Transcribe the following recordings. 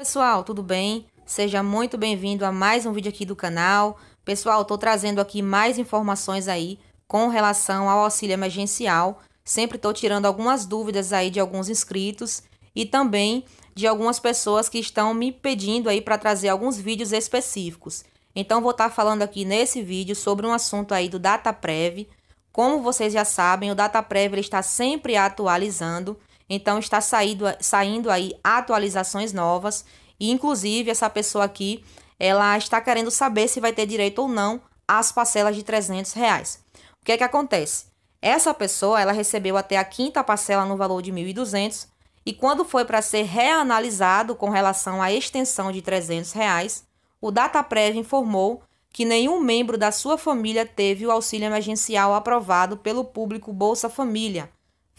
Pessoal, tudo bem? Seja muito bem-vindo a mais um vídeo aqui do canal. Pessoal, estou trazendo aqui mais informações aí com relação ao auxílio emergencial. Sempre estou tirando algumas dúvidas aí de alguns inscritos e também de algumas pessoas que estão me pedindo aí para trazer alguns vídeos específicos. Então, vou estar tá falando aqui nesse vídeo sobre um assunto aí do DataPrev. Como vocês já sabem, o DataPrev está sempre atualizando então está saindo, saindo aí atualizações novas e inclusive essa pessoa aqui, ela está querendo saber se vai ter direito ou não às parcelas de 300 reais. O que é que acontece? Essa pessoa, ela recebeu até a quinta parcela no valor de 1.200 e quando foi para ser reanalisado com relação à extensão de 300 reais, o Dataprev informou que nenhum membro da sua família teve o auxílio emergencial aprovado pelo público Bolsa Família,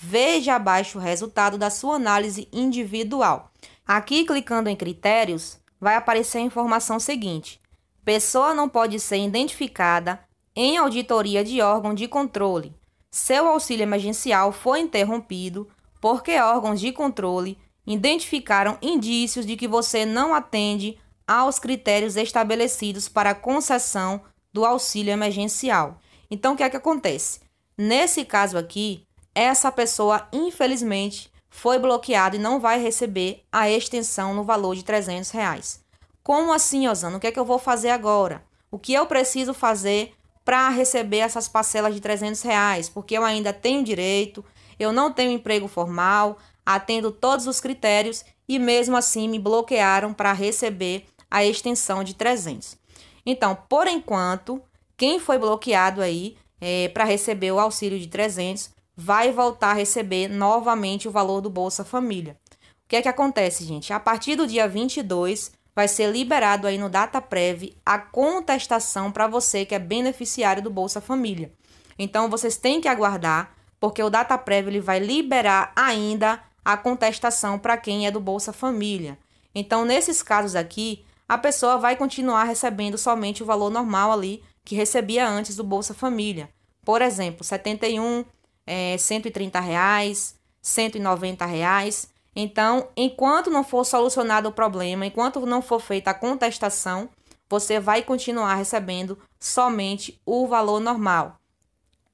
Veja abaixo o resultado da sua análise individual. Aqui, clicando em Critérios, vai aparecer a informação seguinte: Pessoa não pode ser identificada em auditoria de órgão de controle. Seu auxílio emergencial foi interrompido porque órgãos de controle identificaram indícios de que você não atende aos critérios estabelecidos para concessão do auxílio emergencial. Então, o que é que acontece? Nesse caso aqui, essa pessoa, infelizmente, foi bloqueada e não vai receber a extensão no valor de 300 reais. Como assim, Osana? O que é que eu vou fazer agora? O que eu preciso fazer para receber essas parcelas de 300 reais? Porque eu ainda tenho direito, eu não tenho emprego formal, atendo todos os critérios e mesmo assim me bloquearam para receber a extensão de 300. Então, por enquanto, quem foi bloqueado aí é, eh, para receber o auxílio de 300 vai voltar a receber novamente o valor do Bolsa Família. O que é que acontece, gente? A partir do dia 22, vai ser liberado aí no DataPrev a contestação para você que é beneficiário do Bolsa Família. Então vocês têm que aguardar, porque o DataPrev ele vai liberar ainda a contestação para quem é do Bolsa Família. Então, nesses casos aqui, a pessoa vai continuar recebendo somente o valor normal ali que recebia antes do Bolsa Família. Por exemplo, 71 é, 130 reais, 190 reais. Então, enquanto não for solucionado o problema, enquanto não for feita a contestação, você vai continuar recebendo somente o valor normal.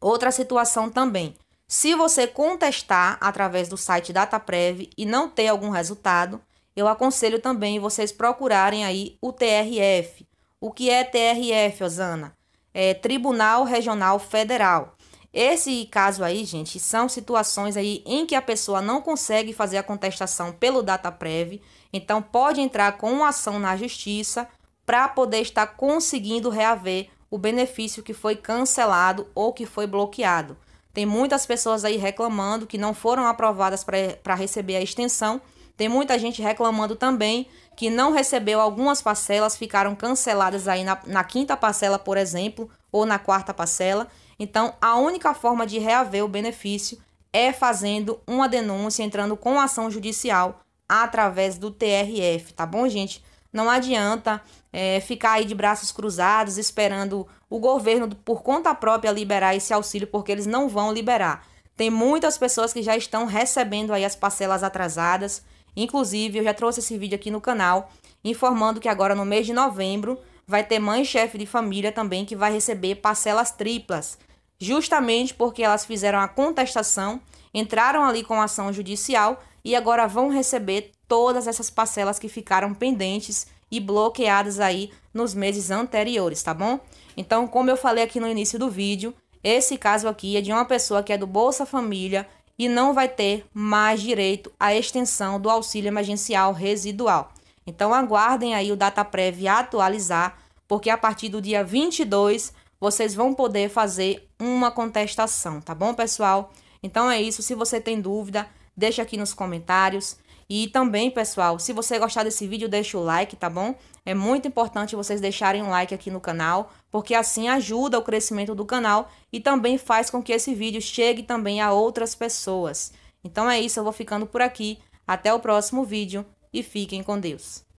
Outra situação também. Se você contestar através do site DataPrev e não ter algum resultado, eu aconselho também vocês procurarem aí o TRF. O que é TRF, Osana? É Tribunal Regional Federal. Esse caso aí, gente, são situações aí em que a pessoa não consegue fazer a contestação pelo data prev, então pode entrar com uma ação na justiça para poder estar conseguindo reaver o benefício que foi cancelado ou que foi bloqueado. Tem muitas pessoas aí reclamando que não foram aprovadas para receber a extensão. Tem muita gente reclamando também que não recebeu algumas parcelas, ficaram canceladas aí na, na quinta parcela, por exemplo, ou na quarta parcela. Então, a única forma de reaver o benefício é fazendo uma denúncia, entrando com ação judicial através do TRF, tá bom, gente? Não adianta é, ficar aí de braços cruzados esperando o governo por conta própria liberar esse auxílio, porque eles não vão liberar. Tem muitas pessoas que já estão recebendo aí as parcelas atrasadas. Inclusive, eu já trouxe esse vídeo aqui no canal informando que agora no mês de novembro vai ter mãe chefe de família também que vai receber parcelas triplas justamente porque elas fizeram a contestação, entraram ali com ação judicial e agora vão receber todas essas parcelas que ficaram pendentes e bloqueadas aí nos meses anteriores, tá bom? Então, como eu falei aqui no início do vídeo, esse caso aqui é de uma pessoa que é do Bolsa Família e não vai ter mais direito à extensão do auxílio emergencial residual. Então, aguardem aí o data prévia atualizar, porque a partir do dia 22 vocês vão poder fazer uma contestação, tá bom, pessoal? Então é isso. Se você tem dúvida, deixa aqui nos comentários. E também, pessoal, se você gostar desse vídeo, deixa o like, tá bom? É muito importante vocês deixarem um like aqui no canal, porque assim ajuda o crescimento do canal e também faz com que esse vídeo chegue também a outras pessoas. Então é isso, eu vou ficando por aqui. Até o próximo vídeo e fiquem com Deus.